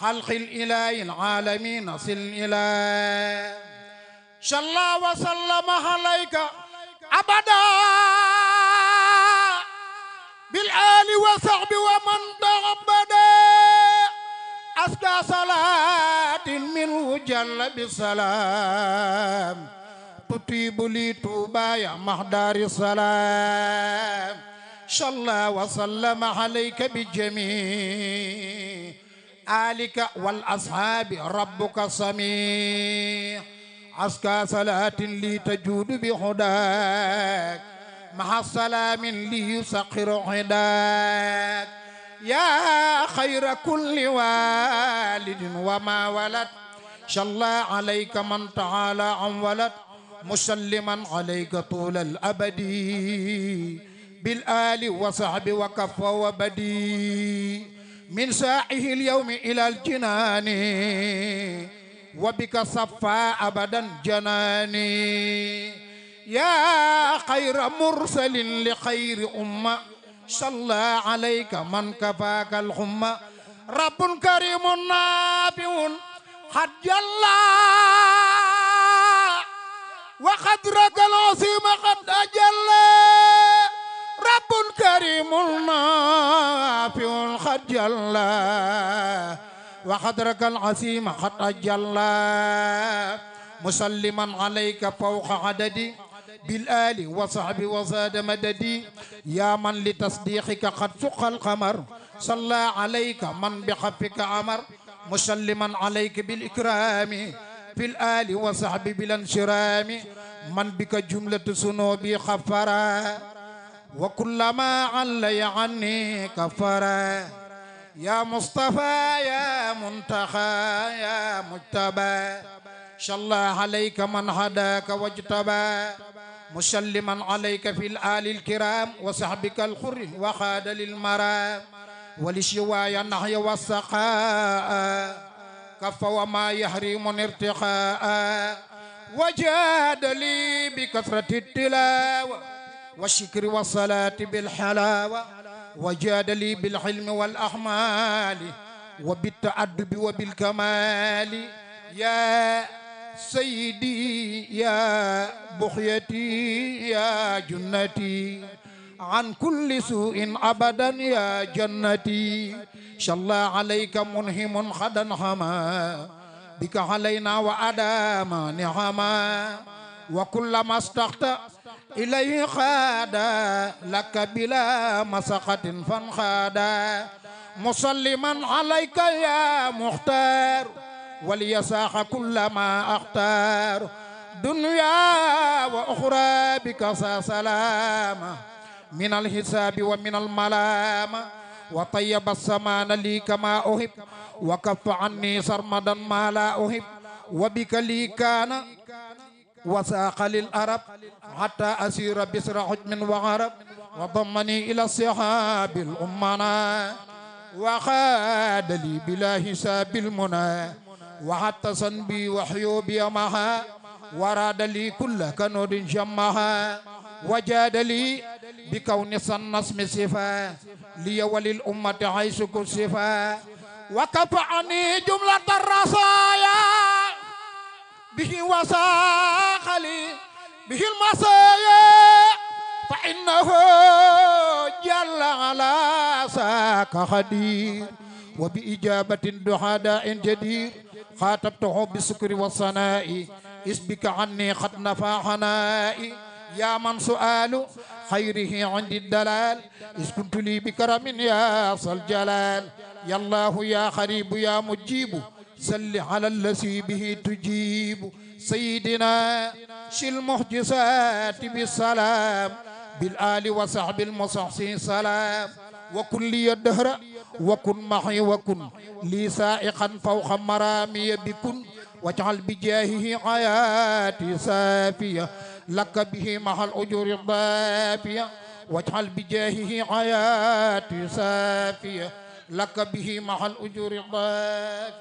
خلق الإله العالمين صل إلى الله وسلم عليك أبدا بالآل وصحب ومن تعبدا أسكى صلاة منه جل بالسلام تطيب لي توبا يا مهدار السلام الله وسلم عليك بجميل آلك والأصحاب ربك سميع أسكى صلاة لي تجود بهداك مع السلام لي يسقر عداك يا خير كل والد وما ولد شلى عليك من تعالى عن ولد مسلما عليك طول الأبد بالآل وصحب وكف وبدي من ساعه اليوم إلى الجنان وبك صفى أبدا جناني يا خير مرسل لخير أمة صلى عليك من كفاك الحمى رب كريم نافع قد جلى وقدرك العظيم الكريم في قد جلى وحضرك العظيم قد جلى مسلما عليك فوق عددي بالآل وصحب وزاد مددي يا من لتصديقك قد سق القمر صلى عليك من بحفك عمر مسلما عليك بالإكرام في الآل بلا انشرام من بك جملة سنوبي خفرا وكلما علي عني كفر يا مصطفى يا منتخى يا مجتبى شل عليك من هداك واجتبى مسلما عليك في الآل الكرام وصحبك الخر وخاد للمرام ولشواي النحي والسقاء كف وما يحرم ارتقاء وجاد لي بكثرة التلاوة والشكر والصلاة بالحلاوة وجاد لي بالحلم والأحمال وبالتأدب وبالكمال يا سيدي يا بخيتي يا جنتي عن كل سوء أبدا يا جنتي الله عليك منهم خدا حما بك علينا وأدام نعما وكلما استخت إليه خادا لك بلا مسخة فانخادا مسلما عليك يا مختار وليساح كلما أختار دنيا وأخرى بك سلامة من الحساب ومن الملامة وطيب السمان لي كما أهب وكف عني سرمدا ما لا أهب وبك لي كان وساق للأرب حتى أسير بسر حجم وعرب وضمني إلى الصحاب الأمنا وقاد لي بلا حساب المنى وحتى صنبي وحيو بيمها وراد لي كل كنود جمها وجاد لي بكون اسم صفا لي وللأمة حيث كصفا وكفعني جملة الرصايا به وساق لي به المسايا فإنه جل على ساك خدير وبإجابة دعاء جدير خاطبته بالشكر والثناء اسبك عني قد نفع حنائي يا من سؤال خيره عند الدلال إذ كنت لي بكرم يا صل جلال يا الله يا خريب يا مجيب سل على الذي به تجيب سيدنا شي المحجزات بالسلام بالآل وصحب المصحصين سلام وكن لي الدهر وكن معي وكن لي سائقا فوق مرامي بكن واجعل بجاهه حياتي سافية لك به مع الأجور الضافية واجعل بجاهه حياتي سافية لك به مع الأجور الضافية